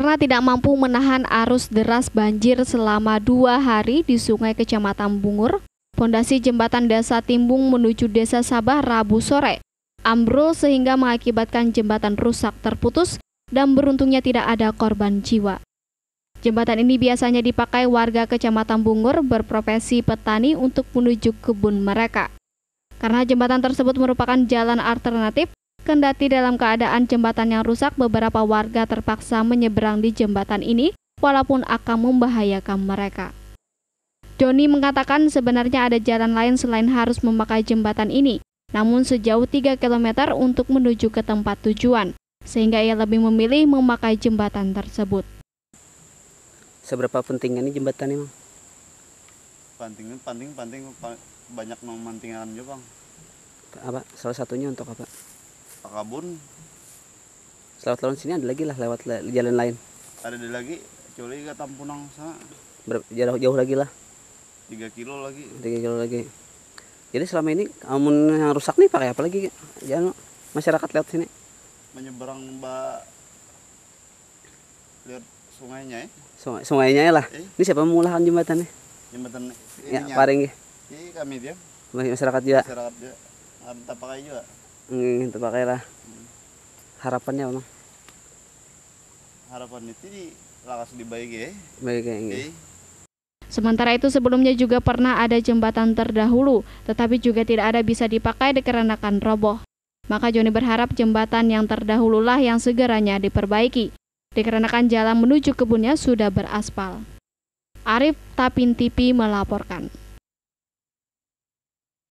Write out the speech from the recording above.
karena tidak mampu menahan arus deras banjir selama dua hari di sungai Kecamatan Bungur, fondasi jembatan desa Timbung menuju desa Sabah Rabu sore. Ambrol sehingga mengakibatkan jembatan rusak terputus dan beruntungnya tidak ada korban jiwa. Jembatan ini biasanya dipakai warga Kecamatan Bungur berprofesi petani untuk menuju kebun mereka. Karena jembatan tersebut merupakan jalan alternatif, Kendati dalam keadaan jembatan yang rusak, beberapa warga terpaksa menyeberang di jembatan ini, walaupun akan membahayakan mereka. Doni mengatakan sebenarnya ada jalan lain selain harus memakai jembatan ini, namun sejauh 3 km untuk menuju ke tempat tujuan, sehingga ia lebih memilih memakai jembatan tersebut. Seberapa pentingnya ini jembatan ini? Panting, panting, panting, banyak memantingan juga, Bang. Apa? Salah satunya untuk apa? Pakabun selawat lawan sini ada lagi lah lewat le jalan lain ada di lagi coli gak Tampunang sana Ber jauh jauh lagi lah tiga kilo lagi tiga kilo lagi jadi selama ini amun yang rusak nih pakai ya? apa lagi jangan ya, masyarakat lihat sini menyeberang mbak lihat sungainya ya Sungai, sungainya ya lah eh. ini siapa jembatan nih? jembatan ini ya paling ya? ini kami dia masyarakat juga masyarakat juga nggak pakai juga ingin mm, itu pakai lah harapannya harapan itu di lakas ya baik ya okay. Sementara itu sebelumnya juga pernah ada jembatan terdahulu, tetapi juga tidak ada bisa dipakai dikarenakan roboh. Maka Joni berharap jembatan yang terdahululah yang segeranya diperbaiki, dikarenakan jalan menuju kebunnya sudah beraspal. Arif Tapintipi melaporkan.